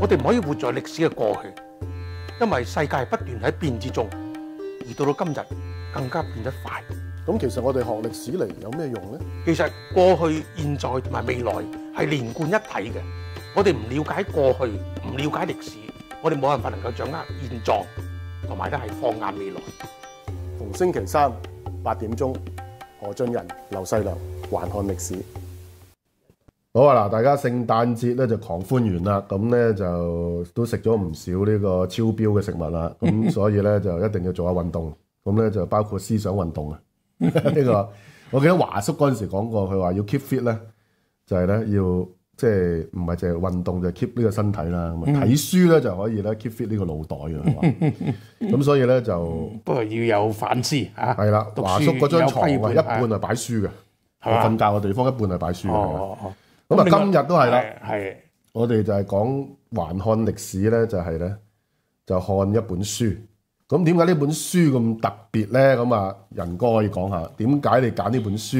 我哋唔可以活在历史嘅过去，因为世界不断喺变之中，而到到今日更加变得快。咁其实我哋学历史嚟有咩用咧？其实过去、现在同埋未来系连贯一体嘅。我哋唔了解过去，唔了解历史，我哋冇办法能够掌握现状，同埋咧系放眼未来。逢星期三八点钟，何俊仁、刘世良还看历史。好啊嗱，大家聖誕節咧就狂歡完啦，咁咧就都食咗唔少呢個超標嘅食物啦，咁 所以咧就一定要做下運動，咁咧就包括思想運動啊。呢個我記得華叔嗰陣時講過，佢話要 keep fit 咧，就係咧要即系唔係淨系運動，就 keep 呢個身體啦。睇書咧就可以咧 keep fit 呢個腦袋啊。咁所以咧就不過要有反思係啦，華叔嗰張床一半係擺書嘅，瞓覺嘅地方一半係擺書嘅。咁啊，今日都系啦，系我哋就系讲，还看历史咧，就系咧，就看一本书。咁点解呢本书咁特别咧？咁啊，仁哥可以讲下，点解你拣呢本书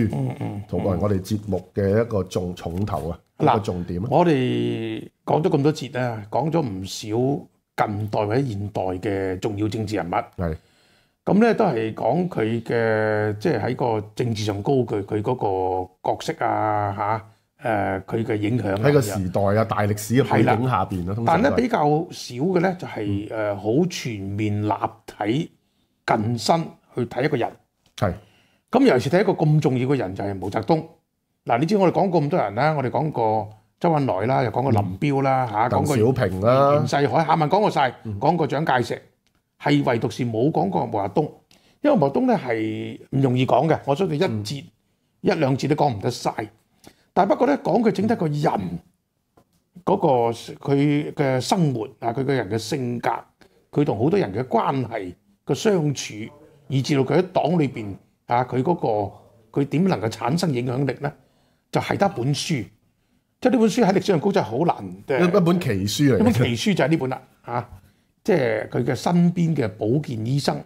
同埋我哋节目嘅一个重重头啊，个重点我哋讲咗咁多节啊，讲咗唔少近代或者现代嘅重要政治人物，系咁咧，都系讲佢嘅，即系喺个政治上高佢佢嗰个角色啊，吓。誒佢嘅影響喺個時代啊，大歷史嘅背景下面。但係咧比較少嘅咧就係誒好全面立體近身去睇一個人。係咁尤其是睇一個咁重要嘅人就係毛澤東。嗱你知我哋講過咁多人啦，我哋講過周恩來啦，又講過林彪啦講過小平啦，袁世海下文講過晒講過蔣介石，係唯獨是冇講過毛澤東，因為毛澤東咧係唔容易講嘅，我相信一節一兩節都講唔得晒。但不過咧，講佢整得個人嗰個佢嘅生活啊，佢嘅人嘅性格，佢同好多人嘅關係嘅相處，以至到佢喺黨裏邊啊，佢嗰個佢點能夠產生影響力咧？就係得本書，即係呢本書喺歷史上高真係好難。一本奇書嚟。一本奇書就係呢本啦，嚇！即係佢嘅身邊嘅保健醫生。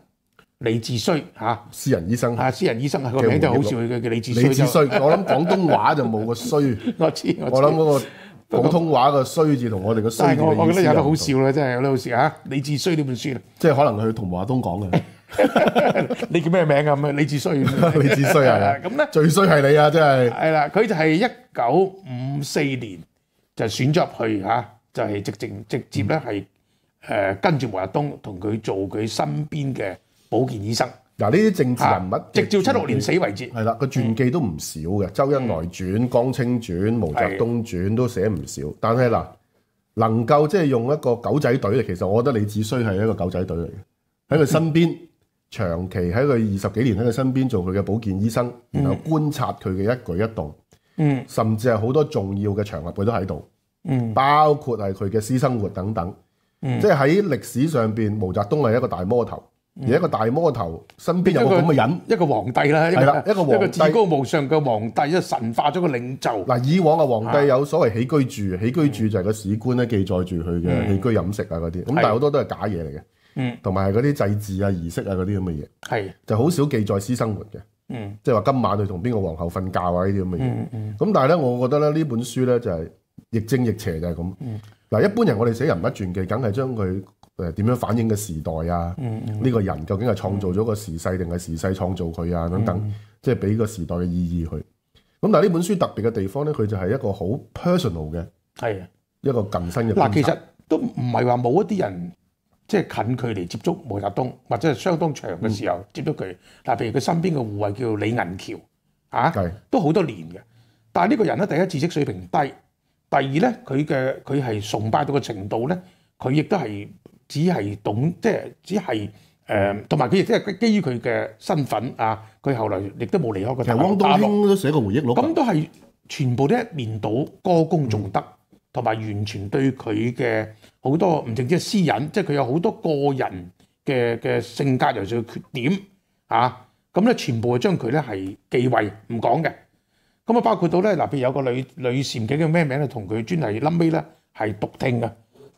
李治衰嚇，私人醫生嚇，私人醫生啊個名就好笑嘅，叫李治衰。李衰，我諗廣東話就冇個衰。我知，我諗嗰個廣東話個衰字同我哋個衰字我覺得有得好笑啦真係有得好笑嚇。李治衰呢本書，即係可能佢同毛東講嘅。你叫咩名啊？啊，李治衰，李 治衰啊。咁咧，最衰係你啊！真係。係啦，佢就係一九五四年就選咗入去嚇，就係直直直接咧係跟住毛東同佢做佢身邊嘅。保健醫生，嗱呢啲政治人物，直照七六年死為止，系啦個傳記都唔少嘅，周恩來傳、江青傳、毛澤東傳都寫唔少。但系嗱，能夠即係用一個狗仔隊嚟，其實我覺得李只需係一個狗仔隊嚟嘅，喺佢身邊長期喺佢二十幾年喺佢身邊做佢嘅保健醫生，然後觀察佢嘅一举一动，甚至係好多重要嘅場合佢都喺度，包括係佢嘅私生活等等。即系喺歷史上面毛澤東係一個大魔頭。而一個大魔頭身邊有咁嘅人，一個皇帝啦，係啦，一個皇帝，至高無上嘅皇帝，神化咗個領袖。嗱，以往嘅皇帝有所謂起居住，起居住就係個史官咧記載住佢嘅起居飲食啊嗰啲，咁但係好多都係假嘢嚟嘅，同埋嗰啲祭祀啊、儀式啊嗰啲咁嘅嘢，就好少記載私生活嘅，即係話今晚佢同邊個皇后瞓覺啊呢啲咁嘅嘢，咁但係咧，我覺得咧呢本書咧就係亦正亦邪就係咁，嗱一般人我哋寫人物傳記，梗係將佢。诶，点样反映嘅時代啊？呢個人究竟系創造咗個時勢，定系時勢創造佢啊？等等，即系俾個時代嘅意義佢。咁但係呢本書特別嘅地方咧，佢就係一個好 personal 嘅，係一個近身嘅。嗱，其實都唔係話冇一啲人即係近距離接觸毛澤東，或者係相當長嘅時候接觸佢。但譬如佢身邊嘅護衛叫李銀橋啊，都好多年嘅。但係呢個人咧，第一知識水平低，第二咧佢嘅佢係崇拜到嘅程度咧，佢亦都係。只係懂即係，只係誒，同埋佢亦即係基於佢嘅身份啊！佢後來亦都冇離開個台。其實汪東興都寫過回憶錄。咁都係全部都一面倒，歌功頌德，同埋完全對佢嘅好多唔淨止係私隱，即係佢有好多個人嘅嘅性格又仲缺點啊！咁咧全部係將佢咧係忌諱唔講嘅。咁啊包括到咧嗱，譬如有個女女攝影叫咩名咧，同佢專題冧尾咧係獨聽嘅。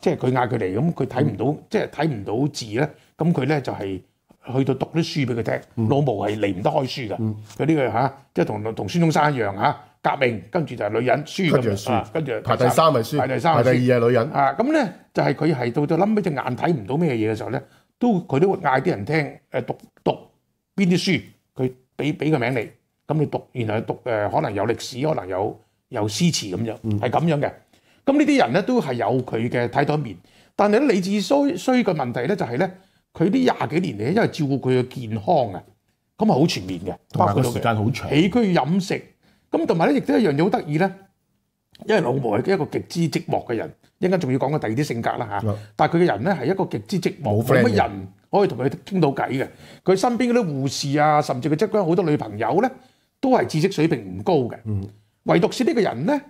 即係佢嗌佢嚟咁，佢睇唔到，即係睇唔到字咧。咁佢咧就係去到讀啲書俾佢聽。老毛係離唔得開書㗎。佢呢個嚇，即係同同孫中山一樣嚇，革命跟住就係女人書咁樣跟住排第三係書，排第三，排第二係女人啊。咁咧就係佢係到到臨尾隻眼睇唔到咩嘢嘅時候咧，都佢都會嗌啲人聽誒讀讀邊啲書，佢俾俾個名嚟。咁你讀，然後讀誒可能有歷史，可能有有詩詞咁樣，係咁樣嘅。咁呢啲人咧都係有佢嘅睇到面，但係咧李志衰衰嘅問題咧就係咧，佢呢廿幾年嚟，因為照顧佢嘅健康啊，咁啊好全面嘅，包括時間好長、起居飲食，咁同埋咧亦都一樣嘢好得意咧，因為老母係一個極之寂寞嘅人，一間仲要講個第二啲性格啦嚇，但係佢嘅人咧係一個極之寂寞，冇乜人可以同佢傾到偈嘅，佢身邊嗰啲護士啊，甚至佢側邊好多女朋友咧，都係知識水平唔高嘅，嗯，唯獨是呢個人咧。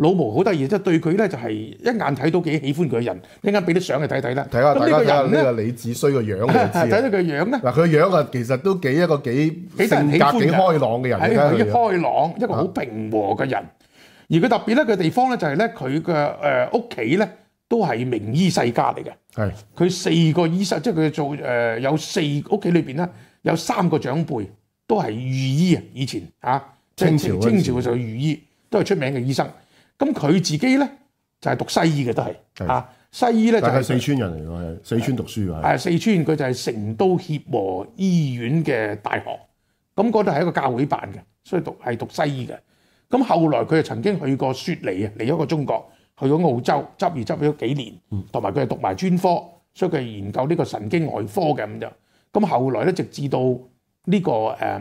老毛好得意，即係對佢咧就係一眼睇到幾喜歡佢嘅人，一間俾啲相你睇睇啦。睇下呢個李子衰個樣。睇到佢樣咧。嗱，佢個樣啊，其實都幾一個幾性格幾開朗嘅人。喺佢開朗，一個好平和嘅人。而佢特別咧嘅地方咧，就係咧佢嘅誒屋企咧都係名醫世家嚟嘅。係。佢四個醫生，即係佢做誒有四屋企裏邊咧，有三個長輩都係御醫啊！以前啊，清朝清朝嘅時候御醫都係出名嘅醫生。咁佢自己咧就係讀西醫嘅都係啊西醫咧就係四川人嚟嘅，係四川讀書㗎係四川佢就係成都協和醫院嘅大學，咁嗰度係一個教會辦嘅，所以讀係讀西醫嘅。咁後來佢就曾經去過雪梨啊，嚟咗個中國，去咗澳洲執業執咗幾年，同埋佢係讀埋專科，所以佢研究呢個神經外科嘅咁就咁後來咧，直至到呢個誒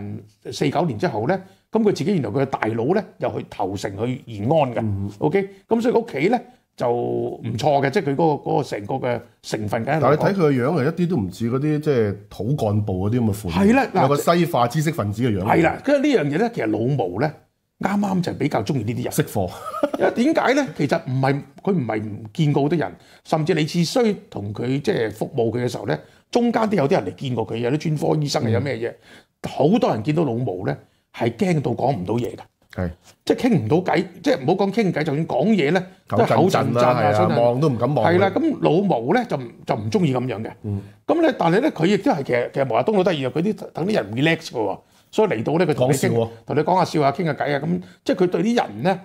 四九年之後咧。咁佢自己原來佢嘅大佬咧又去投城去延安嘅，OK，咁所以屋企咧就唔錯嘅，即係佢嗰個嗰個成個嘅成分。但係你睇佢嘅樣係一啲都唔似嗰啲即係土幹部嗰啲咁嘅款，有個西化知識分子嘅樣。係啦，跟住呢樣嘢咧，其實老毛咧啱啱就比較中意呢啲人。識貨，因為點解咧？其實唔係佢唔係唔見過好多人，甚至你似需同佢即係服務佢嘅時候咧，中間都有啲人嚟見過佢，有啲專科醫生又有咩嘢，好多人見到老毛咧。係驚到講唔到嘢㗎，即係傾唔到偈，即係唔好講傾偈，就算講嘢咧都口震震啊，望都唔敢望。係啦，咁老毛咧就就唔中意咁樣嘅。咁咧，但係咧，佢亦都係其實其實毛澤東好得意佢啲等啲人 relax 㗎喎，所以嚟到咧佢同你傾，同你講下笑下傾下偈啊，咁即係佢對啲人咧，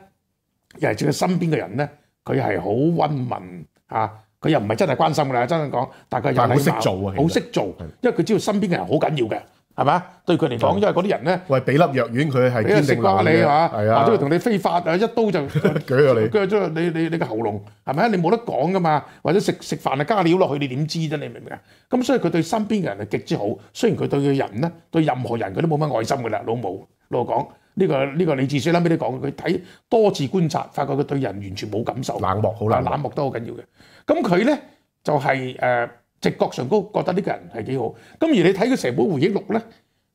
尤其是佢身邊嘅人咧，佢係好溫文嚇，佢又唔係真係關心㗎啦，真係講但家有禮貌，好識做，因為佢知道身邊嘅人好緊要嘅。系嘛？對佢嚟講，因為嗰啲人咧，喂俾粒藥丸佢係堅定瓜你係啊，或者同你非法啊，一刀就舉 咗你，跟住你你你個喉嚨係咪啊？你冇得講噶嘛？或者食食飯啊，加料落去，你點知啫？你明唔明啊？咁所以佢對身邊嘅人係極之好。雖然佢對佢人咧，對任何人佢都冇乜愛心噶啦。老母，老講呢個呢个李志書啱俾你講，佢睇多次觀察，發覺佢對人完全冇感受，冷漠好啦，冷漠都好緊要嘅。咁佢咧就係誒。直覺上高覺得呢個人係幾好，咁而你睇佢《成本回憶錄》咧，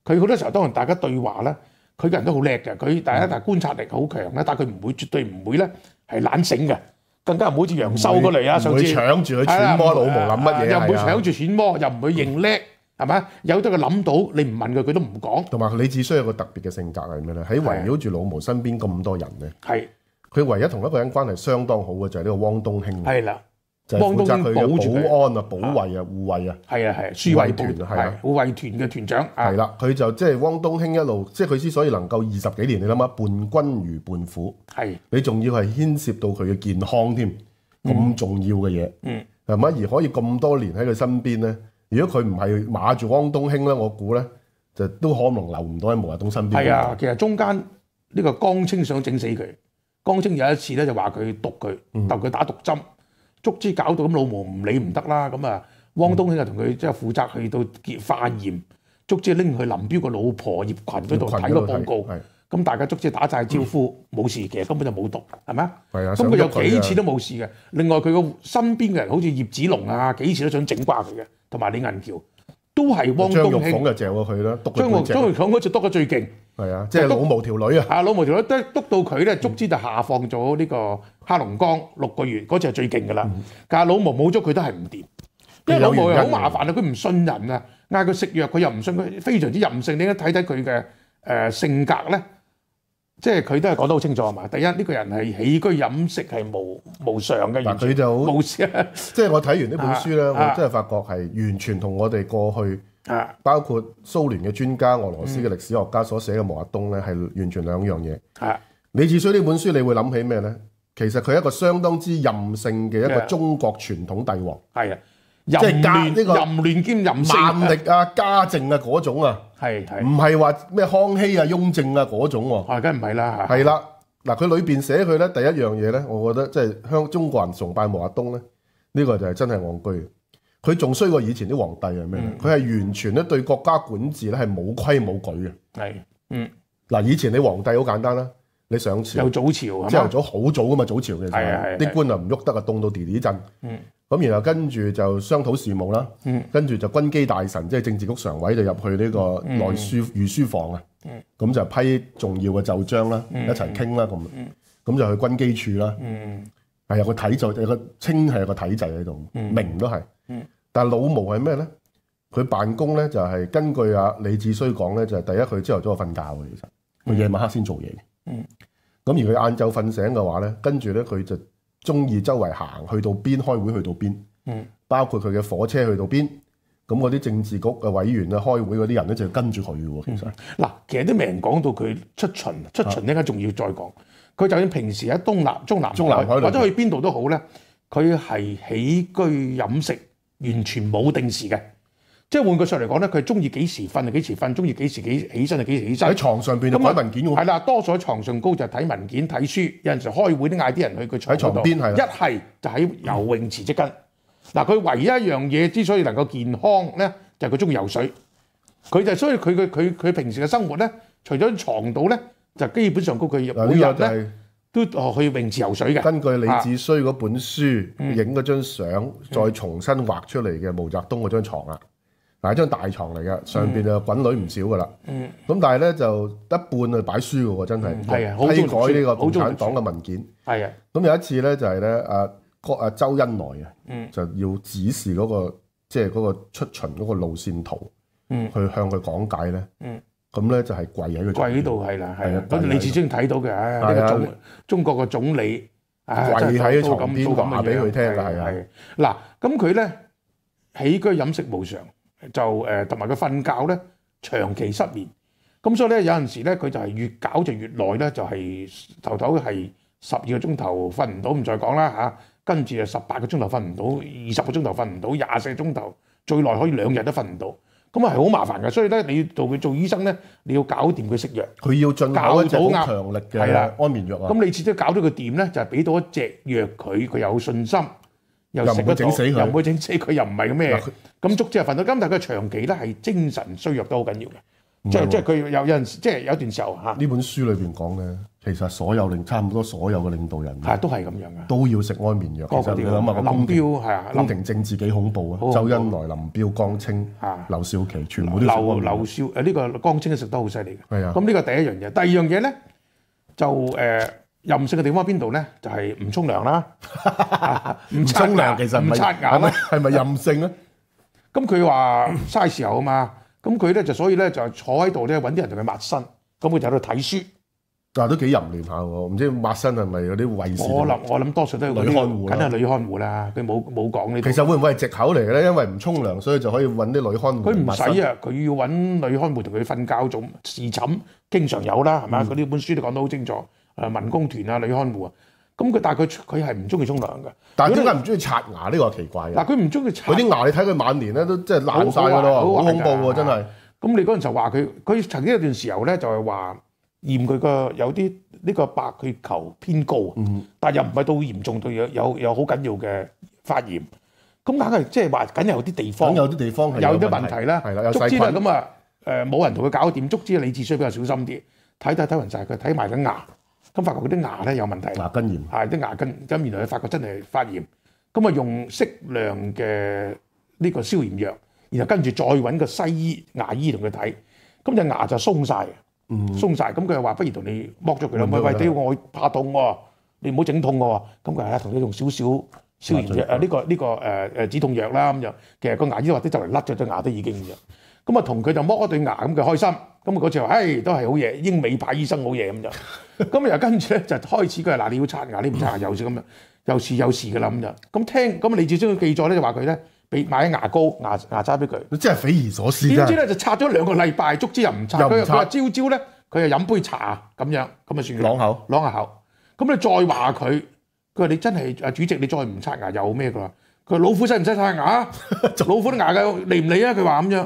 佢好多時候當大家對話咧，佢個人都好叻嘅，佢大家但係觀察力好強咧，但係佢唔會絕對唔會咧係懶醒嘅，更加唔會好似楊修嗰類啊，上搶住去揣摩老毛諗乜嘢，又唔會搶住揣摩，又唔會認叻，係咪？有得佢諗到，你唔問佢，佢都唔講。同埋你只需要個特別嘅性格係咩咧？喺圍繞住老毛身邊咁多人咧，係佢唯一同一個人關係相當好嘅就係呢個汪東興。係啦。就東責佢嘅保安啊、保衛啊、護衛啊，係啊係，護衞團係啊，護衛團嘅團長。係啦，佢就即係汪東興一路，即係佢之所以能夠二十幾年，你諗下，伴君如伴虎，係你仲要係牽涉到佢嘅健康添，咁重要嘅嘢，嗯，係咪而可以咁多年喺佢身邊咧？如果佢唔係馬住汪東興咧，我估咧就都可能留唔到喺毛澤東身邊。係啊，其實中間呢個江青想整死佢，江青有一次咧就話佢毒佢，逗佢打毒針。捉之搞到咁老毛唔理唔得啦，咁啊汪東興就同佢即係負責去到化驗，捉之拎去林彪個老婆葉群嗰度睇個報告，咁大家捉之打晒招呼，冇事其實根本就冇毒，係咪啊？咁佢有幾次都冇事嘅。另外佢個身邊嘅人好似葉子龍啊，幾次都想整瓜佢嘅，同埋李銀橋都係汪東興。張玉鳳就借過佢啦，張玉張玉鳳嗰次多最勁。係啊，即係老毛條女啊！啊老毛條女都篤到佢咧，捉之就下放咗呢個。黑龍江六個月嗰隻係最勁噶啦，但老毛冇咗佢都係唔掂，因為老毛好麻煩啊，佢唔信任啊，嗌佢食藥佢又唔信佢，非常之任性。你而睇睇佢嘅誒性格咧，即係佢都係講得好清楚啊嘛。第一呢個人係起居飲食係無無常嘅，佢就好冇聲。即係我睇完呢本書咧，我真係發覺係完全同我哋過去，包括蘇聯嘅專家、俄羅斯嘅歷史學家所寫嘅毛阿東咧，係完全兩樣嘢。係你至書呢本書，你會諗起咩咧？其實佢一個相當之任性嘅一個中國傳統帝王，係啊，即係家呢個任亂兼任性、萬力啊、家政啊嗰種啊，係係，唔係話咩康熙啊、雍正啊嗰種喎，啊，梗係唔係啦，係啦，嗱，佢裏邊寫佢咧，第一樣嘢咧，我覺得即係香中國人崇拜毛阿東咧，呢個就係真係戇居，佢仲衰過以前啲皇帝係咩？佢係完全咧對國家管治咧係冇規冇矩嘅，係，嗯，嗱，以前你皇帝好簡單啦。你上朝，朝頭早好早噶嘛？早朝其實啲官啊唔喐得啊，凍到地地震。咁然後跟住就商討事務啦。跟住就軍機大臣，即係政治局常委就入去呢個內書御書房啊。咁就批重要嘅奏章啦，一齊傾啦咁。咁就去軍機處啦。係有個體制有個清係有個體制喺度，明都係。但老毛係咩咧？佢辦公咧就係根據啊李志需講咧，就係第一佢朝頭早瞓覺嘅，其實佢夜晚黑先做嘢嘅。咁而佢晏晝瞓醒嘅話咧，跟住咧佢就中意周圍行，去到邊開會去到邊，嗯，包括佢嘅火車去到邊，咁嗰啲政治局嘅委員啊開會嗰啲人咧就跟住佢喎，其實嗱，其實都未人講到佢出巡，出巡呢家仲要再講，佢就算平時喺東南、中南，中南海，或者去邊度都好咧，佢係起居飲食完全冇定時嘅。即係換句上嚟講咧，佢中意幾時瞓就幾時瞓，中意幾時幾起身就幾時起身。喺床上邊就睇文件㗎喎。係啦，多數喺床上高就睇文件、睇書，有陣時開會都嗌啲人去佢床喺床邊係。一係就喺游泳池即跟。嗱，佢唯一一樣嘢之所以能夠健康咧，就係佢中意游水。佢就所以佢佢佢佢平時嘅生活咧，除咗床度咧，就基本上高佢每日咧都去泳池游水嘅。根據李志衰嗰本書影嗰張相，再重新畫出嚟嘅毛澤東嗰張床啊。系张大床嚟嘅，上边啊滚女唔少噶啦。嗯，咁但系咧就一半去摆书噶喎，真系。系啊，改呢个共产党嘅文件。系啊。咁有一次咧就系咧阿郭阿周恩来啊，就要指示嗰个即系嗰个出巡嗰个路线图，去向佢讲解咧。嗯。咁咧就系跪喺度。跪喺度系啦，系。咁你始前睇到嘅，呢个总中国嘅总理跪喺床边讲俾佢听啦，系系。嗱，咁佢咧起居飲食無常。就誒，同埋佢瞓覺咧，長期失眠，咁所以咧有陣時咧，佢就係越搞就越耐咧，就係頭頭係十二個鐘頭瞓唔到，唔再講啦嚇，跟住啊十八個鐘頭瞓唔到，二十個鐘頭瞓唔到，廿四鐘頭，最耐可以兩日都瞓唔到，咁啊係好麻煩嘅，所以咧你要做佢做醫生咧，你要搞掂佢食藥，佢要進攪好強力嘅安眠藥啊，咁你始終搞到佢掂咧，就係俾到一隻藥佢，佢有信心。又食死佢，又唔會整死佢，又唔係咁咩？咁足之系瞓到今但係佢長期咧係精神衰弱都好緊要嘅。即係即係佢有陣時，即係有段時候嚇。呢本書裏邊講嘅，其實所有領差唔多所有嘅領導人，係都係咁樣嘅，都要食安眠藥。林彪係啊，林定正治幾恐怖啊？周恩來、林彪、江青、劉少奇，全部都。劉劉少誒呢個江青都食得好犀利嘅。係啊，咁呢個第一樣嘢，第二樣嘢咧就誒。任性嘅地方喺边度咧？就系唔冲凉啦，唔冲凉其实唔刷牙啦，系咪任性啊？咁佢话嘥时候啊嘛，咁佢咧就所以咧就坐喺度咧搵啲人同佢抹身，咁佢就喺度睇书。但都几淫乱下喎，唔知抹身系咪有啲卫士？我谂我谂多数都系女看护，梗系女看护啦。佢冇冇讲呢？其实会唔会系藉口嚟嘅咧？因为唔冲凉，所以就可以搵啲女看护。佢唔使啊，佢要搵女看护同佢瞓觉做侍诊，经常有啦，系嘛？佢呢本书都讲得好清楚。誒民工團啊，女看護啊，咁佢但係佢佢係唔中意沖涼嘅，但係點解唔中意刷牙呢？個奇怪嘅。嗱，佢唔中意刷，佢啲牙你睇佢晚年咧都即係爛曬咯，好恐怖喎！真係。咁你嗰陣時候話佢，佢曾經一段時候咧就係話嫌佢個有啲呢個白血球偏高，嗯，但又唔係到嚴重到有有有好緊要嘅發炎。咁梗係即係話，梗有啲地方，有啲地方有啲問題啦，係啦，有細菌。咁啊誒，冇人同佢搞掂。足之李志衰比較小心啲，睇睇睇完晒，佢睇埋緊牙。咁發覺嗰啲牙咧有問題，牙根炎，係啲牙根，咁原來佢發覺真係發炎，咁啊用適量嘅呢個消炎藥，然後跟住再揾個西醫牙醫同佢睇，咁隻牙就鬆晒，鬆晒。咁佢又話不如同你剝咗佢啦，喂喂，屌我怕痛喎，你唔好整痛喎，咁佢係同你用少少消炎藥，誒呢個呢個誒誒止痛藥啦咁就，其實個牙醫話啲就嚟甩咗對牙都已經。咁啊，同佢就剝對牙咁，佢開心。咁啊，嗰次話：，唉，都係好嘢，英美派醫生好嘢咁就。咁又跟住咧，就開始佢話：嗱，你要刷牙，你唔刷牙，又是咁樣，又是又是噶啦咁就。咁聽，咁你至將要記載咧，就話佢咧，俾買牙膏、牙牙渣俾佢。真係匪夷所思。點知咧就刷咗兩個禮拜足之又唔刷。又佢話朝朝咧，佢又飲杯茶咁樣，咁啊算。朗口，朗下口。咁你再話佢，佢話你真係啊，主席，你再唔刷牙又咩噶啦？佢話老虎使唔使刷牙老虎都牙嘅嚟唔理啊？佢話咁樣。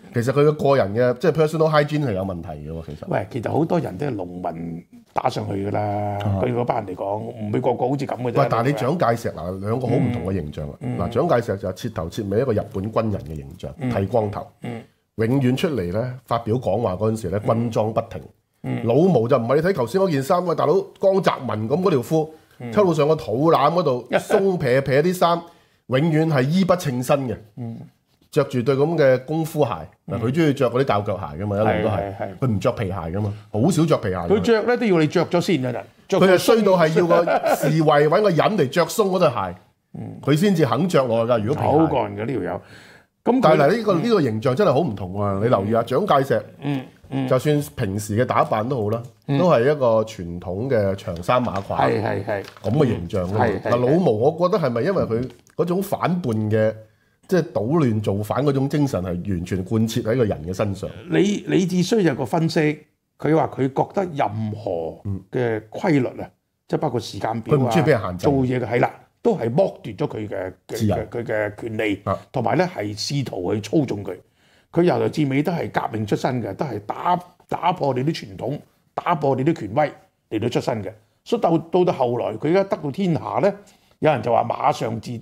其實佢嘅個人嘅即係 personal hygiene 係有問題嘅喎，其實喂，其實好多人都係農民打上去㗎啦，佢嗰班嚟講，唔會個個好似咁嘅。喂，但係你蔣介石嗱兩個好唔同嘅形象啊！嗱，蔣介石就係切頭切尾一個日本軍人嘅形象，剃光頭，永遠出嚟咧發表講話嗰陣時咧軍裝不停，老毛就唔係你睇頭先嗰件衫喂，大佬江澤民咁嗰條褲，操路上個肚腩嗰度，松 撇撇啲衫，永遠係衣不稱身嘅。着住對咁嘅功夫鞋，嗱佢中意着嗰啲教腳鞋噶嘛，一路都係，佢唔着皮鞋噶嘛，好少着皮鞋。佢着咧都要你着咗先㗎。著佢係衰到係要個侍 衛搵個人嚟着鬆嗰對鞋，佢先至肯着落㗎如果好過人嘅呢條友，咁但係呢個呢个形象真係好唔同啊！你留意下蔣介石，嗯就算平時嘅打扮都好啦，都係一個傳統嘅長衫馬褂，係咁嘅形象嗱，老毛，我覺得係咪因為佢嗰種反叛嘅？即係糾亂造反嗰種精神係完全貫徹喺個人嘅身上。你你只需有個分析，佢話佢覺得任何嘅規律啊，即係包括時間表啊，做嘢嘅係啦，都係剝奪咗佢嘅自由，佢嘅權利，同埋咧係試圖去操縱佢。佢由頭至尾都係革命出身嘅，都係打打破你啲傳統，打破你啲權威嚟到出身嘅。所以到到到後來，佢而家得到天下咧，有人就話馬上至。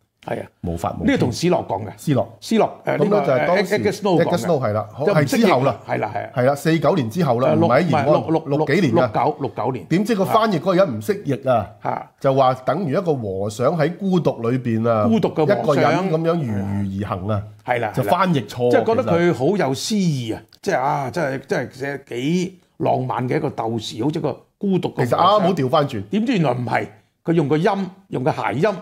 冇法冇。呢個同斯洛講嘅，斯洛斯洛咁咧就係當斯洛講嘅，系啦，係之後啦，係啦，係係啦，四九年之後啦，唔係延安六六幾年啊，六九六九年。點知個翻譯嗰個人唔識譯啊？就話等於一個和尚喺孤獨裏面啊，孤獨嘅和尚咁樣如如而行啊，係啦，就翻譯錯，即係覺得佢好有詩意啊，即係啊，真係真係幾浪漫嘅一個鬥士，好似個孤獨。其實啊，冇調返轉，點知原來唔係佢用個音，用個諧音。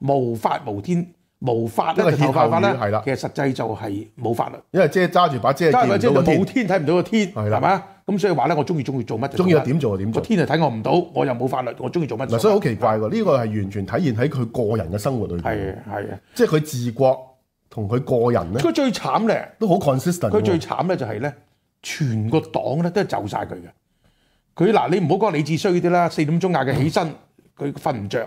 無法無天，無法咧就法法咧，啦。其實實際就係冇法律，因為遮揸住把遮遮住冇天睇唔到個天，係啦，咪咁所以話咧，我中意中意做乜就中意，點做就點做。個天就睇我唔到，我又冇法律，我中意做乜。所以好奇怪喎，呢個係完全體現喺佢個人嘅生活裏面。係係啊，即係佢治國同佢個人咧。佢最慘咧，都好 consistent。佢最慘咧就係咧，全個黨咧都係就晒佢嘅。佢嗱，你唔好講李志衰啲啦，四點鐘嗌佢起身，佢瞓唔着。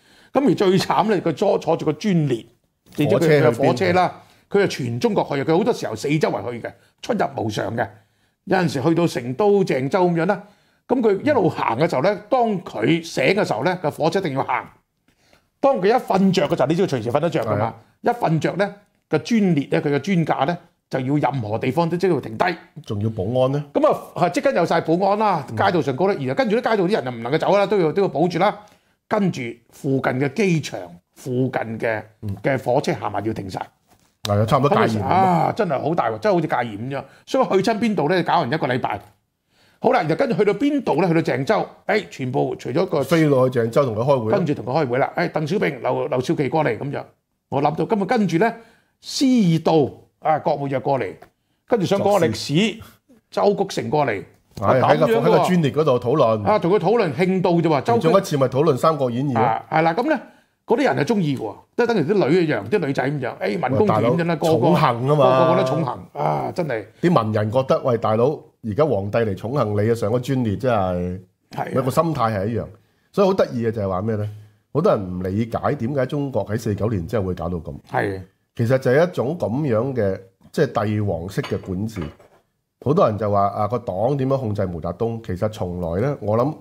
咁而最慘咧，佢坐 坐住個專列，你知佢火車啦。佢又全中國去，佢好多時候四周圍去嘅，出入無常嘅。有陣時去到成都、鄭州咁樣啦，咁佢一路行嘅時候咧，當佢醒嘅時候咧，個火車一定要行。當佢一瞓着嘅時候，你知道隨時瞓得着㗎嘛？一瞓着咧，個專列咧，佢嘅專架咧就要任何地方都即係要停低。仲要保安咧？咁啊，即刻有晒保安啦，街道上高得然後跟住啲街道啲人就唔能夠走啦，都要都要保住啦。跟住附近嘅機場、附近嘅嘅火車行埋要停晒。係啊，差唔多戒嚴啊！真係好大喎，真係好似戒嚴咁樣。所以去親邊度咧，搞完一個禮拜，好啦，就跟住去到邊度咧？去到鄭州，誒，全部除咗個飛去鄭州同佢開會，跟住同佢開會啦。誒，鄧小平、劉劉少奇過嚟咁樣，我諗到今日跟住咧，司義道啊，郭沫約過嚟，跟住想講歷史，周谷成過嚟。喺个喺个专列嗰度讨论。啊，同佢讨论庆到啫话周一次咪讨论《三国演义》。系啦，咁咧嗰啲人系中意喎即系等于啲女一样，啲女仔咁样。诶，文公团咁啦，个嘛。个个都宠幸，啊，真系。啲文人覺得喂，大佬而家皇帝嚟重幸你啊，上个專列，即係有個心態係一樣。所以好得意嘅就係話咩咧？好多人唔理解點解中國喺四九年之後會搞到咁。其實就係一種咁樣嘅即係帝王式嘅管治。好多人就话啊个党点样控制毛泽东？其实从来咧，我谂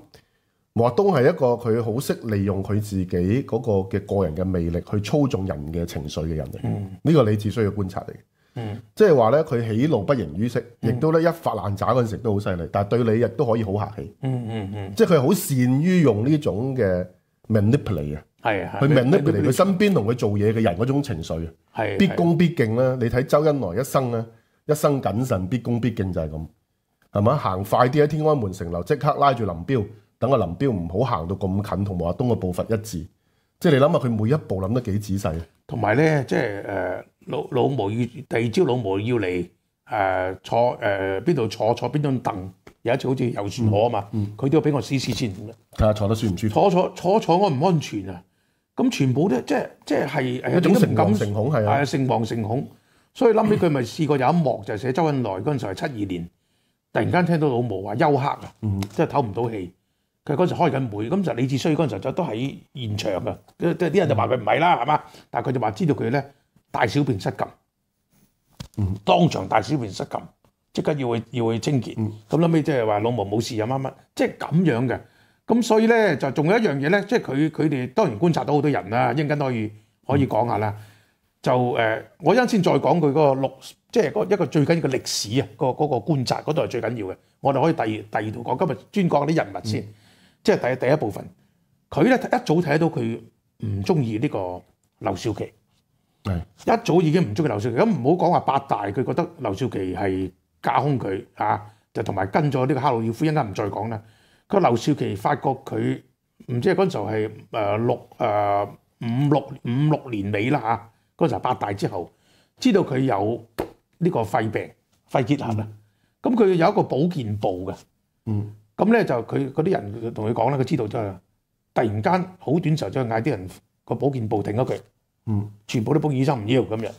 毛泽东系一个佢好识利用佢自己嗰个嘅个人嘅魅力去操纵人嘅情绪嘅人嚟。呢个你只需要观察嚟嘅。嗯，即系话咧，佢喜怒不形于色，亦都咧一发烂渣嗰阵时都好犀利。但系对你亦都可以好客气。嗯嗯嗯，即系佢好善于用呢种嘅 manipulate 啊，系佢 manipulate 佢身边同佢做嘢嘅人嗰种情绪啊，必恭必敬啦。你睇周恩来一生咧。一生謹慎，必恭必敬就係咁，係咪行快啲喺天安門城樓，即刻拉住林彪，等阿林彪唔好行到咁近，同毛阿東嘅步伐一致。即係你諗下，佢每一步諗得幾仔細。同埋咧，即係老老毛要第二招，老毛要嚟坐邊度坐坐邊張凳？有一次好似游船河啊嘛，佢都要俾我試試先。睇下坐得舒唔舒服？坐坐坐坐安唔安全啊？咁全部都即係即係一種成感成恐系。啊，成惶成恐。所以諗起佢咪試過有一幕就寫周恩來嗰陣時係七二年，突然間聽到老毛話休克啊，即係唞唔到氣。佢嗰時開緊會，咁就李志需嗰陣時就都喺現場嘅，即係啲人就話佢唔係啦，係嘛？但係佢就話知道佢咧大小便失禁，嗯，當場大小便失禁，即刻要去要去清潔。咁諗尾即係話老毛冇事啊，乜乜，即係咁樣嘅。咁所以咧就仲有一樣嘢咧，即係佢佢哋當然觀察到好多人啦，英根都可以可以講下啦。就誒，我一陣先再講佢嗰個六，即係一個最緊要嘅歷史啊。個嗰個觀察嗰度係最緊要嘅。我哋可以第第二度講今日專講啲人物先，即係第第一部分。佢咧一早睇到佢唔中意呢個劉少奇，一早已經唔中意劉少奇咁。唔好講話八大，佢覺得劉少奇係架空佢啊，就同埋跟咗呢個哈魯爾夫。一陣間唔再講啦。個劉少奇發覺佢唔知嗰陣候係誒六誒五六五六年尾啦嚇。嗰陣八大之後，知道佢有呢個肺病、肺結核啊。咁佢有一個保健部嘅，嗯，咁咧就佢嗰啲人同佢講咧，佢知道咗，係突然間好短時候就嗌啲人個保健部停咗佢，嗯，全部都保健醫生唔要咁樣，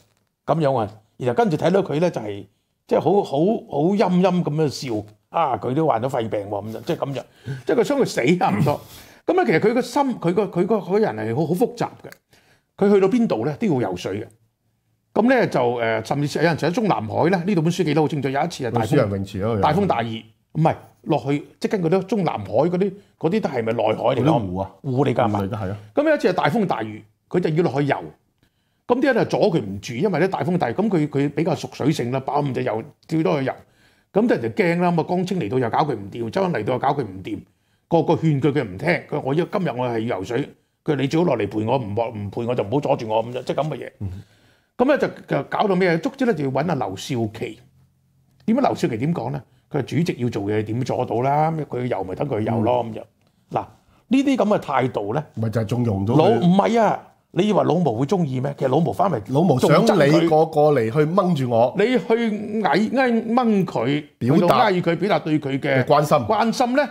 咁樣啊。然後跟住睇到佢咧就係即係好好好陰陰咁樣笑，啊，佢都患咗肺病喎，咁就即係咁樣，即係佢想佢死啊唔多。咁咧其實佢個心，佢個佢個人係好好複雜嘅。佢去到邊度咧？都要游水嘅。咁咧就誒，甚至有人寫喺中南海咧，呢度本書記得好清楚。有一次啊，大風大熱，唔係落去即跟嗰啲中南海嗰啲嗰啲都係咪內海嚟㗎？湖啊，湖嚟㗎嘛。咁有一次係大風大雨，佢就要落去遊。咁啲人就阻佢唔住，因為咧大風大雨，咁，佢佢比較熟水性啦，唔就遊跳多去遊。咁啲人就驚啦，咁啊江青嚟到又搞佢唔掂，周恩嚟到又搞佢唔掂，個個勸佢佢唔聽，佢我今日我係要游水。佢你最好落嚟陪我，唔望唔陪我就唔好阻住我咁樣，即係咁嘅嘢。咁咧就就搞到咩啊？足之咧就要揾阿劉少奇。點解劉少奇點講咧？佢話主席要做嘢點做到啦？佢遊咪等佢遊咯咁就。嗱呢啲咁嘅態度咧，咪就係縱容咗。老唔係啊？你以為老毛會中意咩？其實老毛翻嚟，老毛想你個個嚟去掹住我，你去矮矮掹佢，表達佢表達對佢嘅關心關心咧。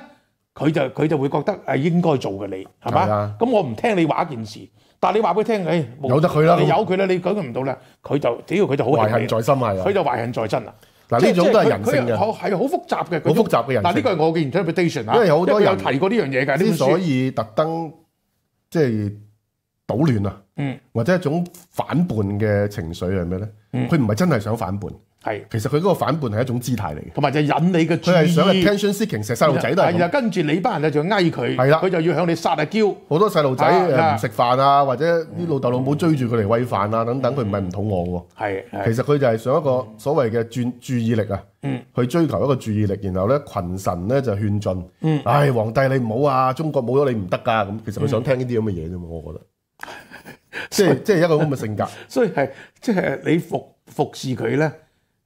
佢就佢就會覺得係應該做嘅你係嘛？咁我唔聽你話一件事，但你話俾佢聽，誒，由得佢啦，由佢啦，你改佢唔到啦。佢就只要佢就好懷恨在心係啊，佢就懷恨在心啊。嗱，呢種都係人性嘅，係好複雜嘅，好複雜嘅人嗱，呢個係我嘅 i n t e r p r e t a t i o n 啊，因為好多人有提過呢樣嘢㗎，所以特登即係搗亂啊，或者一種反叛嘅情緒係咩咧？佢唔係真係想反叛。系，其实佢嗰个反叛系一种姿态嚟嘅，同埋就引你嘅注意。佢系想 attention-seeking，成细路仔都系。系啦，跟住你班人咧就威佢。系啦，佢就要向你撒下娇。好多细路仔唔食饭啊，或者啲老豆老母追住佢嚟喂饭啊等等，佢唔系唔肚饿喎。系，其实佢就系想一个所谓嘅注注意力啊，去追求一个注意力，然后咧群臣咧就劝进。嗯，唉，皇帝你唔好啊，中国冇咗你唔得噶。咁其实佢想听呢啲咁嘅嘢啫，我觉得。即系即系一个咁嘅性格。所以系，即系你服服侍佢咧。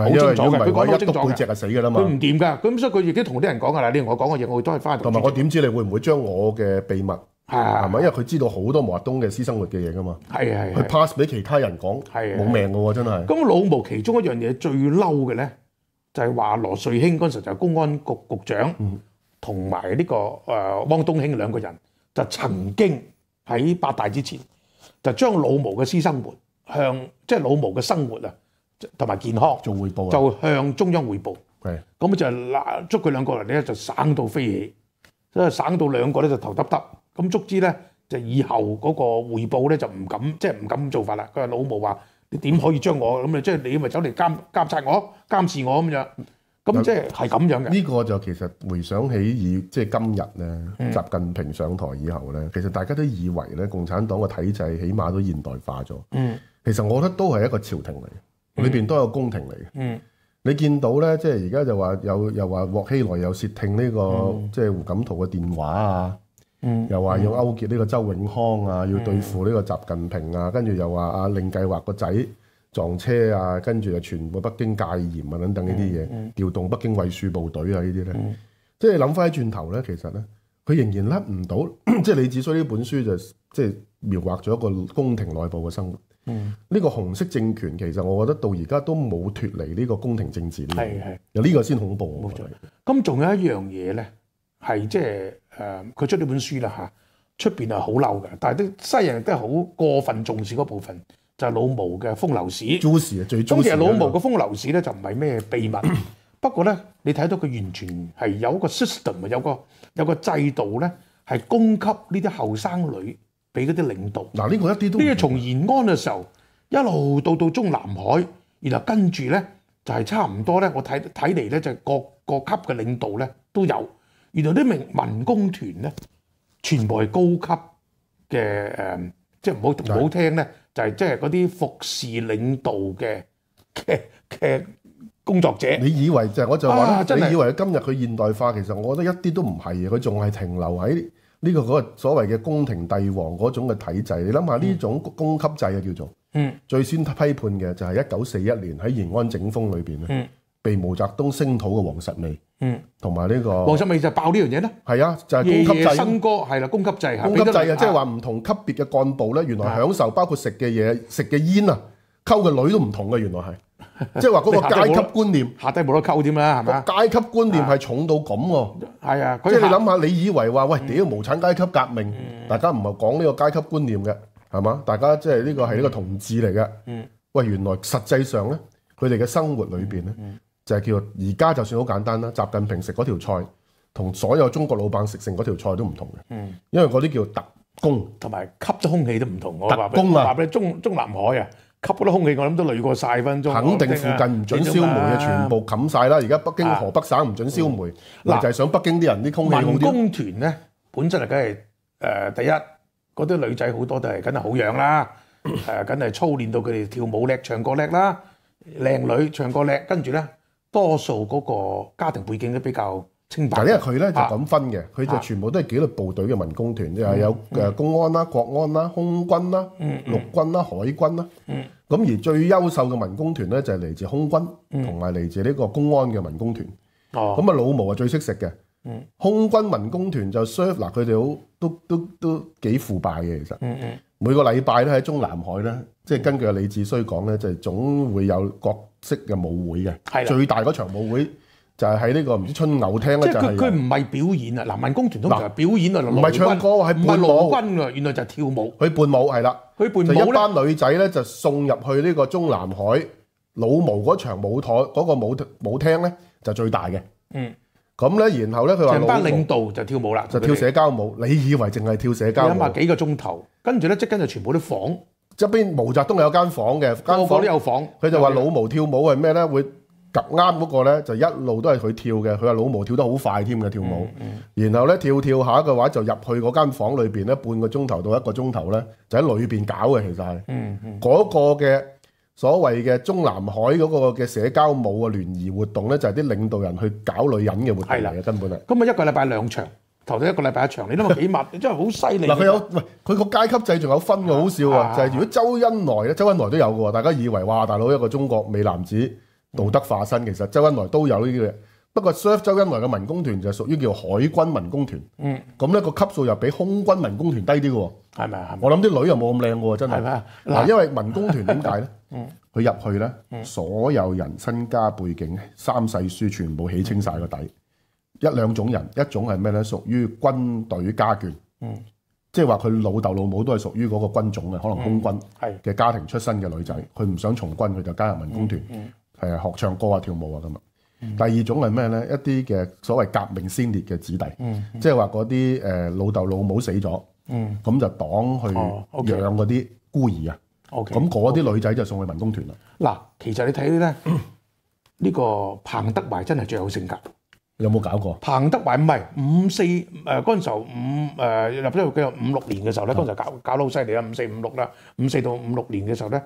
好清楚嘅，佢講一督半隻就死嘅啦嘛。佢唔掂㗎，咁所以佢亦都同啲人講啊。啦。你同我講嘅嘢，我都係翻。同埋我點知你會唔會將我嘅秘密係唔係？因為佢知道好多毛阿東嘅私生活嘅嘢㗎嘛。係係佢 pass 俾其他人講，冇命㗎喎，真係。咁老毛其中一樣嘢最嬲嘅咧，就係話羅瑞卿嗰陣時就公安局局長，同埋呢个誒汪東興兩個人，就曾經喺八大之前，就將老毛嘅私生活向即係老毛嘅生活啊。同埋健康做汇報，就向中央彙報。咁咪就捉佢兩個人咧，就省到飛起，省到兩個咧就頭耷耷。咁足之咧，就以後嗰個彙報咧就唔敢，即系唔敢做法啦。佢話老毛話：你點可以將我咁你即系你咪走嚟監監察我、監視我咁樣。咁即係係咁樣嘅。呢個就其實回想起以即係今日咧，習近平上台以後咧，其實大家都以為咧，共產黨嘅體制起碼都現代化咗。其實我覺得都係一個朝廷嚟。里边都有宫廷嚟嘅，你见到咧，即系而家就话有，又话霍启来又窃听呢个即系胡锦涛嘅电话啊，又话要勾结呢个周永康啊，要对付呢个习近平啊，跟住又话啊令计划个仔撞车啊，跟住就全部北京戒严啊，等等呢啲嘢，调动北京卫戍部队啊呢啲咧，即系谂翻轉转头咧，其实咧，佢仍然甩唔到，即系你只需呢本书就即系描画咗一个宫廷内部嘅生活。嗯，呢個紅色政權其實我覺得到而家都冇脱離呢個宮廷政治呢樣，有呢個先恐怖。冇錯。咁仲有一樣嘢咧，係即係佢出呢本書啦吓，出面係好嬲嘅，但係啲西人都好過分重視嗰部分，就係老毛嘅風流史。做事啊，最中。其西老毛嘅風流史咧就唔係咩秘密，不過咧你睇到佢完全係有個 system 啊，有個有個制度咧係供給呢啲後生女。俾嗰啲領導，嗱呢個一啲都，呢個從延安嘅時候一路到到中南海，然後跟住咧就係差唔多咧，我睇睇嚟咧就係各各級嘅領導咧都有，原來啲名民工團咧全部係高級嘅誒，即係唔好唔好聽咧就係即係嗰啲服侍領導嘅嘅 嘅工作者。你以為就我就話啦，你以為今日佢現代化，其實我覺得一啲都唔係嘅，佢仲係停留喺。呢個嗰個所謂嘅宮廷帝王嗰種嘅體制，你諗下呢種供級制啊叫做，嗯，最先批判嘅就係一九四一年喺延安整風裏面。被毛澤東聲討嘅王實味，嗯，同埋呢個王實味就爆呢樣嘢咧，係啊，就係供級制，新歌係啦，供級制，供級制啊，即係話唔同級別嘅幹部咧，原來享受包括食嘅嘢、食嘅煙啊、溝嘅女都唔同嘅，原來係。即系话嗰个阶级观念下低冇得沟添啦，系咪啊？阶级观念系重到咁喎，系啊！即系你谂下，你以为话喂屌无产阶级革命，大家唔系讲呢个阶级观念嘅，系嘛？大家即系呢个系呢个同志嚟嘅。喂，原来实际上咧，佢哋嘅生活里边咧，就系叫而家就算好简单啦。习近平食嗰条菜，同所有中国老板食成嗰条菜都唔同嘅。因为嗰啲叫特供，同埋吸咗空气都唔同。特供啊！话俾你中中南海啊！吸咗啲空氣，我諗都累過晒分鐘。肯定附近唔准燒煤嘅，全部冚晒啦！而家北京河北省唔准燒煤，嗱就係想北京啲人啲空氣好啲。工團咧本身嚟梗係第一嗰啲女仔好多都係緊係好樣啦，誒 緊係操練到佢哋跳舞叻、唱歌叻啦，靚女唱歌叻，跟住咧多數嗰個家庭背景都比較。因為佢咧就咁分嘅，佢就全部都係幾律部隊嘅民工團，就有公安啦、國安啦、空軍啦、陸軍啦、海軍啦。咁而最優秀嘅民工團咧就係嚟自空軍同埋嚟自呢個公安嘅民工團。咁啊老毛啊最識食嘅。空軍民工團就 serve 嗱，佢哋好都都都幾腐敗嘅其實。每個禮拜咧喺中南海咧，即係根據李志需講咧，就總會有各式嘅舞會嘅。最大嗰場舞會。就係喺呢個唔知春牛廳咧，就係。佢唔係表演啊！嗱，民工團總就係表演啊！唔係唱歌係伴舞。唔軍啊，原來就係跳舞。佢伴舞係啦。佢伴舞一班女仔咧，就送入去呢個中南海老毛嗰場舞台嗰個舞舞廳咧，就最大嘅。嗯。咁咧，然後咧，佢話成班領導就跳舞啦，就跳社交舞。你以為淨係跳社交？諗下幾個鐘頭，跟住咧即刻就全部都房側邊，毛澤東有間房嘅，間房都有房。佢就話老毛跳舞係咩咧？會及啱嗰個咧，就一路都係佢跳嘅。佢話老毛跳得好快添嘅跳舞。然後咧跳跳下嘅話，就入去嗰間房裏面咧，半個鐘頭到一個鐘頭咧，就喺裏面搞嘅。其實係嗰個嘅所謂嘅中南海嗰個嘅社交舞嘅聯誼活動咧，就係啲領導人去搞女人嘅活動嚟嘅，根本係。咁啊一個禮拜兩場，頭先一個禮拜一場，你都話幾密？你 真係好犀利！嗱，佢有喂，佢個階級制仲有分嘅，好笑啊！就係如果周恩來咧，周恩來都有嘅喎。大家以為哇，大佬一個中國美男子。道德化身其實周恩來都有呢啲嘅，不過 serve 周恩來嘅民工團就屬於叫海軍民工團，咁呢個級數又比空軍民工團低啲喎。係咪我諗啲女又冇咁靚喎，真係。嗱，因為民工團點解咧？佢入去咧，所有人身家背景三世書全部起清晒個底，一兩種人，一種係咩咧？屬於軍隊家眷，即係話佢老豆老母都係屬於嗰個軍種嘅，可能空軍嘅家庭出身嘅女仔，佢唔想從軍，佢就加入民工團。學唱歌啊，跳舞啊咁啊！第二種係咩咧？一啲嘅所謂革命先烈嘅子弟，即係話嗰啲老豆老母死咗，咁就黨去養嗰啲孤兒啊。咁嗰啲女仔就送去民工團啦。嗱，其實你睇咧，呢個彭德懷真係最有性格。有冇搞過？彭德懷唔係五四誒嗰时時候五誒入咗佢有五六年嘅時候咧，嗰时時搞搞到好犀利啦，五四五六啦，五四到五六年嘅時候咧。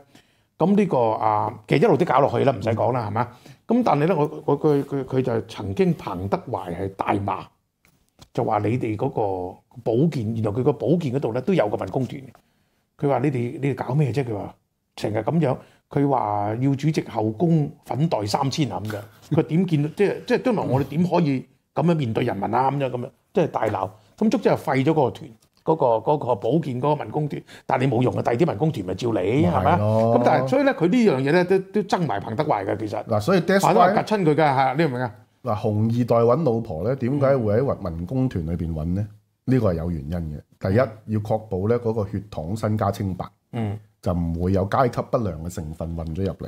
咁呢個啊，實一路都搞落去啦，唔使講啦，係嘛？咁但係咧，我我佢佢佢就曾經彭德懷係大罵，就話你哋嗰個保健，原來佢個保健嗰度咧都有個民工團，佢話你哋你哋搞咩啫？佢話成日咁樣，佢話要主席後宮粉黛三千咁嘅。佢點見？即係即係將來我哋點可以咁樣面對人民啊咁樣咁樣，即係大鬧，咁足之就廢咗個團。嗰個嗰個保健嗰個民工團，但你冇用啊！第二啲民工團咪照你係咪咁但係所以咧，佢呢樣嘢咧都都爭埋彭德懷嘅其實。嗱，所以彭德懷揼親佢㗎係，你明唔明啊？嗱，紅二代揾老婆咧，點解會喺民民工團裏邊揾咧？呢個係有原因嘅。第一要確保咧嗰個血統身家清白。嗯。就唔會有階級不良嘅成分混咗入嚟。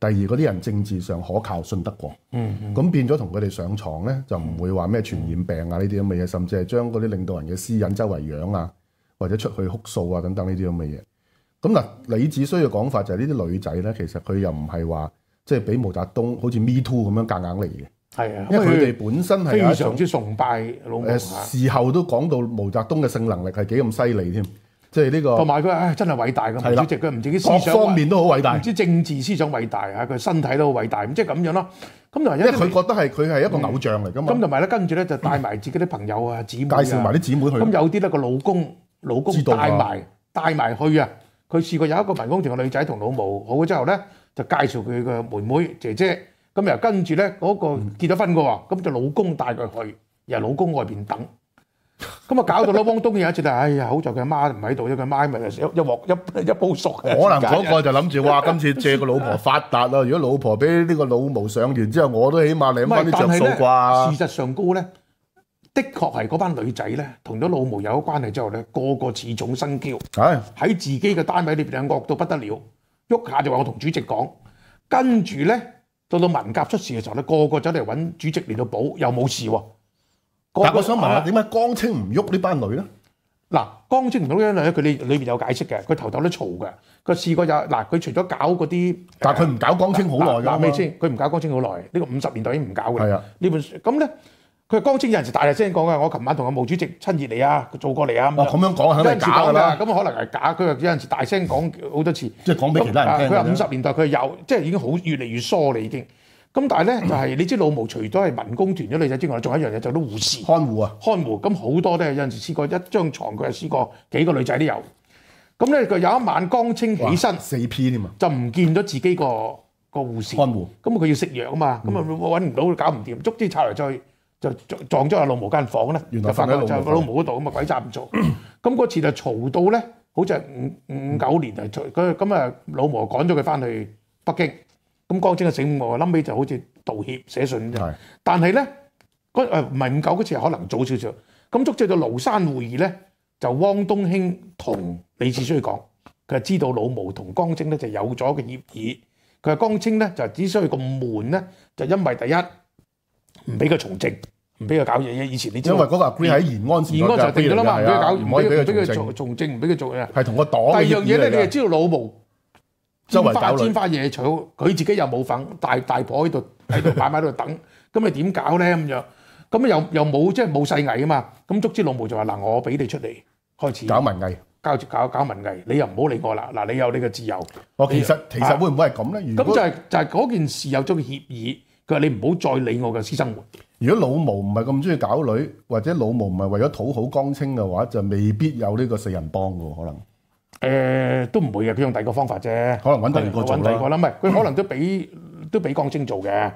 第二，嗰啲人政治上可靠、信得過。咁變咗同佢哋上床咧，就唔會話咩傳染病啊呢啲咁嘅嘢，甚至係將嗰啲領導人嘅私隱周圍養啊，或者出去哭訴啊等等呢啲咁嘅嘢。咁嗱，你只需要講法就係呢啲女仔咧，其實佢又唔係話即係俾毛澤東好似 Me Too 咁樣夾硬嚟嘅。啊，因為佢哋本身係非常之崇拜老毛事後都講到毛澤東嘅性能力係幾咁犀利添。即係呢個，同埋佢唉，真係偉大咁。唔知即佢唔自己思想，各方面都好偉大。唔知政治思想偉大佢身體都好偉大。咁即係咁樣咯。咁同埋因為佢覺得係佢係一個偶像嚟噶嘛。咁同埋咧，跟住咧就帶埋自己啲朋友啊、姊妹啊，介紹埋啲姊妹去。咁有啲咧個老公，老公帶埋帶埋去啊。佢試過有一個民工團嘅女仔同老母好咗之後咧，就介紹佢嘅妹妹姐姐。咁又跟住咧嗰個結咗婚㗎喎，咁就老公帶佢去，又係老公外面等。咁啊，搞到咧汪东有一次就哎呀，好在佢阿妈唔喺度，因为佢妈咪一一镬一一煲熟。可能嗰个就谂住哇，今次借个老婆发达啦如果老婆俾呢个老毛上完之后，我都起码你翻啲着数啩。事实上，高咧的确系嗰班女仔咧，同咗老毛有关系之后咧，个个恃重生骄，喺喺自己嘅单位里边惡恶到不得了。喐下就话我同主席讲，跟住咧到到文革出事嘅时候咧，个个走嚟揾主席嚟到保，又冇事喎。但我想問下，點解江青唔喐呢班女咧？嗱，江青唔喐呢班女咧，佢哋裏面有解釋嘅。佢頭頭都嘈嘅，佢試過有嗱。佢除咗搞嗰啲，但佢唔搞江青好耐㗎。咪先？佢唔搞江青好耐，呢個五十年代已經唔搞嘅。係啊，呢本書咁咧，佢江青有陣時大聲講嘅，我琴晚同阿毛主席親熱嚟啊，做過嚟啊。咁樣講肯定假㗎啦。咁可能係假。佢有陣時大聲講好多次，即係講俾其他人聽。佢話五十年代佢有，即係已經好越嚟越疏啦，已經。咁但係咧，就係你知老毛除咗係民工團咗女仔之外，仲有一樣嘢就都護士看護啊。看護咁好多咧，有陣時試過一張床，佢又試過幾個女仔都有。咁咧佢有一晚剛清起身，四 P 添嘛，就唔見咗自己個個護士看護。咁佢要食藥啊嘛，咁啊揾唔到搞唔掂，足之拆嚟再去就撞咗阿老毛間房咧。原來翻去就老毛嗰度，咁啊鬼責唔做。咁嗰次就嘈到咧，好似五五九年就佢咁啊老毛趕咗佢翻去北京。江青嘅死，我谂尾就好似道歉、寫信啫。但係咧，嗰誒唔係五九嗰次，可能早少少。咁足住到廬山會議咧，就汪東興同李志需講，佢係知道老毛同江青咧就有咗嘅協議。佢話江青咧就只需要個門咧，就因為第一唔俾佢從政，唔俾佢搞嘢。以前你知因為嗰個喺延安時就定咗啦嘛，唔俾佢搞，唔俾佢從政，唔俾佢做嘢。係同個黨第二樣嘢咧，你就知道老毛。周圍搞天花野草，佢自己又冇份，大大婆喺度喺度擺埋喺度等，咁你點搞咧咁樣？咁又又冇即係冇世藝啊嘛？咁足之老毛就話：嗱，我俾你出嚟開始搞文藝，搞搞搞文藝，你又唔好理我啦！嗱，你有你嘅自由。哦，其實其實會唔會係咁咧？如果咁就係就係嗰件事有咗個協議，佢話你唔好再理我嘅私生活。如果老毛唔係咁中意搞女，或者老毛唔係為咗討好江青嘅話，就未必有呢個四人幫嘅可能。誒都唔會嘅，佢用第二個方法啫。可能揾第二過做第二個啦，唔係佢可能都俾都俾江青做嘅。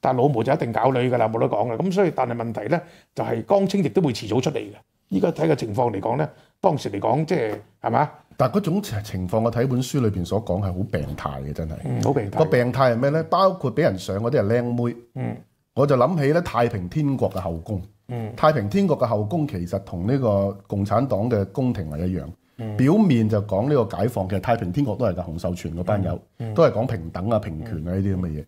但老毛就一定搞女㗎啦，冇得講嘅。咁所以，但係問題咧，就係江青亦都會遲早出嚟嘅。依家睇個情況嚟講咧，當時嚟講即係係嘛？但嗰種情況，我睇本書裏面所講係好病態嘅，真係。好病態。個病態係咩咧？包括俾人上嗰啲係靚妹。嗯，我就諗起咧太平天国嘅後宮。嗯，太平天国嘅後宮其實同呢個共產黨嘅宮廷係一樣。表面就講呢個解放，其實太平天国都係噶，洪秀全嗰班友都係講平等啊、平權啊呢啲咁嘅嘢。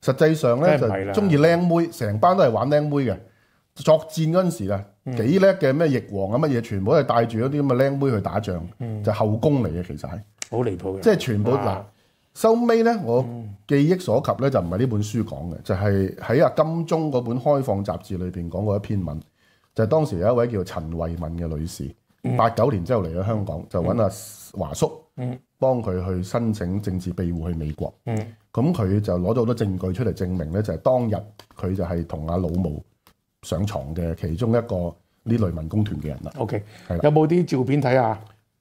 實際上咧就中意靚妹，成班都係玩靚妹嘅。作戰嗰時啊，幾叻嘅咩翼王啊乜嘢，全部都係帶住嗰啲咁嘅靚妹去打仗，就後宮嚟嘅其實係好離譜嘅。即係全部嗱收尾咧，我記憶所及咧就唔係呢本書講嘅，就係喺啊金鐘嗰本開放雜誌裏面講過一篇文，就當時有一位叫陳慧敏嘅女士。八九年之後嚟咗香港，就揾阿華叔幫佢去申請政治庇護去美國。咁佢就攞咗好多證據出嚟證明咧，就係當日佢就係同阿老毛上床嘅其中一個呢類民工團嘅人啦。OK，有冇啲照片睇下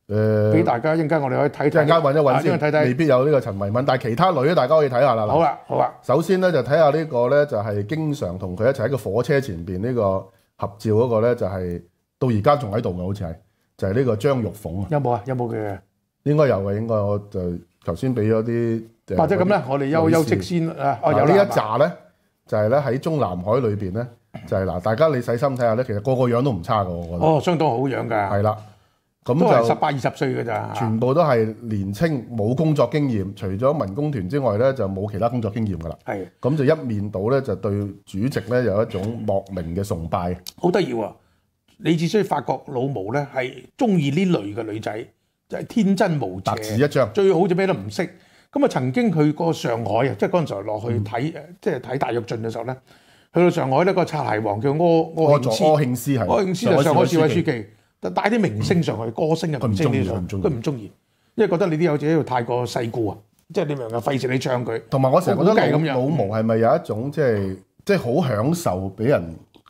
誒，俾大家，應佳我哋可以睇，應佳揾一揾先，未必有呢個陳維敏，但係其他女咧，大家可以睇下啦。好啦，好啦，首先咧就睇下呢個咧就係經常同佢一齊喺個火車前面呢個合照嗰個咧，就係到而家仲喺度嘅，好似係。就係呢個張玉鳳啊！有冇啊？有冇嘅？應該有嘅，應該我就頭先俾咗啲或者咁咧，我哋休休息先啊！哦，由呢一紮咧，就係咧喺中南海裏邊咧，就係嗱，大家你細心睇下咧，其實個個樣都唔差嘅，我覺得哦，相當好樣㗎，係啦，咁就係十八二十歲嘅咋，全部都係年青，冇工作經驗，除咗民工團之外咧，就冇其他工作經驗㗎啦，係咁就一面倒咧，就對主席咧有一種莫名嘅崇拜，好得意喎！你只需發覺老毛咧係中意呢類嘅女仔，就係天真無邪，一張，最好就咩都唔識。咁啊，曾經去過上海啊，即係嗰时時落去睇，即係睇大躍進嘅時候咧，去到上海咧個擦鞋王叫柯柯慶柯柯慶斯係上海市委書記，帶啲明星上去，歌星又佢唔中意，佢唔中意，因為覺得你啲友仔太過世故啊，即係你明啊，費事你唱佢。同埋我成日覺得老毛係咪有一種即係即係好享受俾人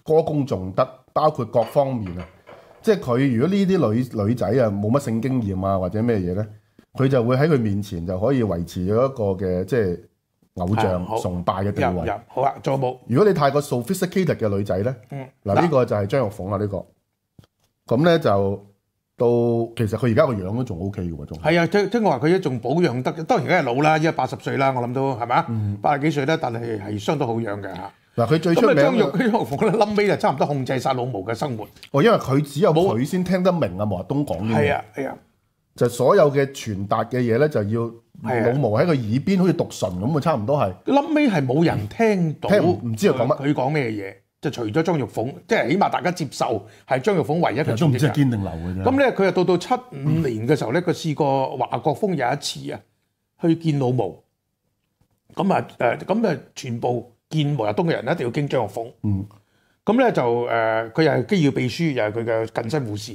歌功頌德？包括各方面啊，即係佢如果呢啲女女仔啊冇乜性經驗啊或者咩嘢咧，佢就會喺佢面前就可以維持咗一個嘅即係偶像崇拜嘅地位。好啊，做冇。如果你太過 sophisticated 嘅女仔咧，嗱呢個就係張玉鳳啊呢個。咁咧就到其實佢而家個樣都仲 OK 嘅喎，仲係啊，聽聽我話佢一家仲保養得，當然而家老啦，依家八十歲啦，我諗都係咪八十幾歲咧，但係係相當好養嘅嗱佢最出名咁啊！張玉鳳咧，尾就差唔多控制曬老毛嘅生活。哦，因為佢只有佢先聽得明啊，毛澤東講嘅嘢。係啊係啊，就所有嘅傳達嘅嘢咧，就要老毛喺個耳邊，好似讀唇咁啊，差唔多係。臨尾係冇人聽到，唔知佢講乜。佢講咩嘢？就除咗張玉鳳，即係起碼大家接受，係張玉鳳唯一嘅。佢唔中堅定流嘅啫？咁咧，佢又到到七五年嘅時候咧，佢試過華國鋒有一次啊，去見老毛。咁啊誒，咁啊全部。见毛泽东嘅人一定要經张学峰。嗯，咁咧就誒，佢又系機要秘書，又係佢嘅近身護士。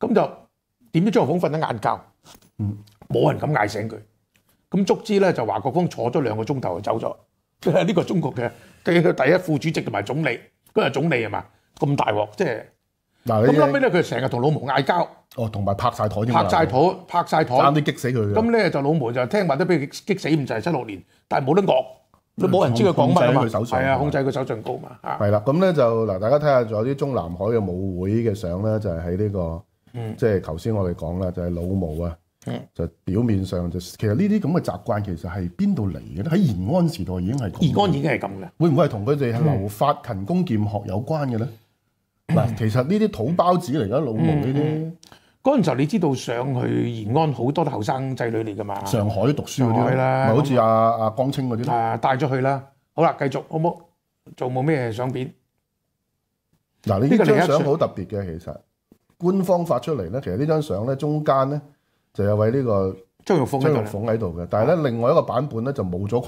咁就點知張學峰瞓得晏覺，嗯，冇人敢嗌醒佢。咁足之咧就華國鋒坐咗兩個鐘頭就走咗。呢個中國嘅第一副主席同埋總理，嗰日總理係嘛咁大鑊，即係嗱。咁後屘咧，佢成日同老毛嗌交。哦，同埋拍晒台拍晒台，拍晒台，啲激死佢。咁咧就老毛就聽話都俾佢激死唔就係七六年，但係冇得惡。都冇人知佢講乜上。係啊，控制佢手上高嘛，係啦。咁咧就嗱，大家睇下仲有啲中南海嘅舞會嘅相咧，就係喺呢個，即係頭先我哋講啦，就係老毛啊，就表面上就其實呢啲咁嘅習慣其實係邊度嚟嘅咧？喺延安時代已經係延安已經係咁嘅，會唔會係同佢哋係留法勤工儉學有關嘅咧？嗱，其實呢啲土包子嚟嘅老毛呢啲。嗰陣時候，你知道上去延安好多後生仔女嚟㗎嘛？上海讀書嗰啲，啦。好似阿阿江青嗰啲？啊，帶咗去啦。好啦，繼續好冇？做冇咩相片？嗱，呢張相好特別嘅，其實官方發出嚟咧，其實呢張相咧中間咧就有位呢個張玉鳳張玉鳳喺度嘅，但係咧另外一個版本咧就冇咗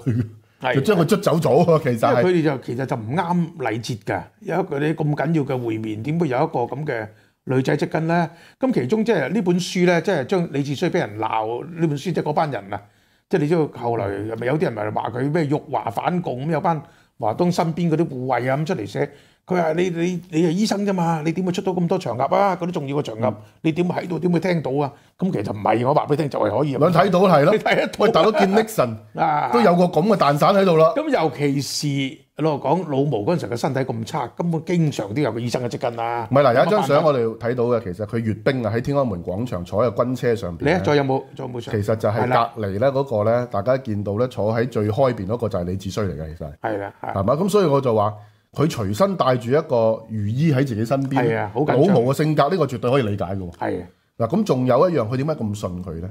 佢，就將佢捉走咗。其實佢哋就其實就唔啱禮節㗎，有一哋啲咁緊要嘅會面，點會有一個咁嘅？女仔即跟咧，咁其中即係呢本書咧，即係將李志衰俾人鬧呢本書，即係嗰班人啊，即係你知道後來咪有啲人咪話佢咩辱華反共咁，有班華東身邊嗰啲護衛啊咁出嚟寫，佢話你你你係醫生啫嘛，你點會出到咁多場合啊？嗰啲重要嘅合，鴨，你點喺度？點會聽到啊？咁其實唔係，我話俾你聽，就係可以。兩睇到係咯，你 睇一睇，大佬見力神 啊，都有個咁嘅蛋散喺度啦。咁尤其是。老讲老毛嗰阵时嘅身体咁差，根本经常都有个医生嘅职跟啊。唔系嗱，有一张相我哋睇到嘅，其实佢阅兵啊，喺天安门广场坐喺军车上边。你再有冇？再冇相。其实就系隔篱咧，嗰个咧，大家见到咧，坐喺最开边嗰个就系李志衰嚟嘅，其实系啦，系嘛？咁所以我就话佢随身带住一个御医喺自己身边，好老毛嘅性格呢个绝对可以理解嘅。系嗱，咁仲有一样，佢点解咁信佢咧？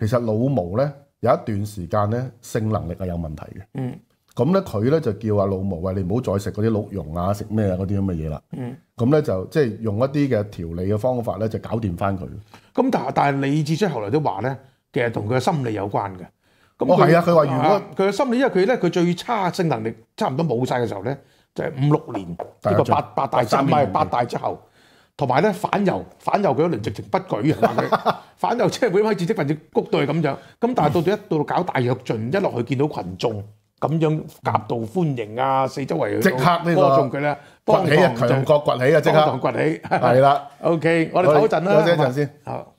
其实老毛咧有一段时间咧性能力系有问题嘅。嗯。咁咧，佢咧就叫阿老毛話：你唔好再食嗰啲鹿茸啊，食咩啊嗰啲咁嘅嘢啦。咁咧就即係用一啲嘅調理嘅方法咧，就搞掂翻佢。咁但係，但係李志出後來都話咧，其實同佢嘅心理有關嘅。我係啊，佢話如果佢嘅心理，因為佢咧佢最差性能力差唔多冇晒嘅時候咧，就係五六年，呢個八八大之後，同埋咧反右，反右佢一年直情不舉啊，反右即係會開始積分至谷到係咁樣。咁但係到到一到搞大躍進，一落去見到群眾。咁樣夾道歡迎啊！四周圍即刻呢個歌佢呢崛起啊強國崛起啊！即刻崛起係啦。OK，我哋唞一陣先。好。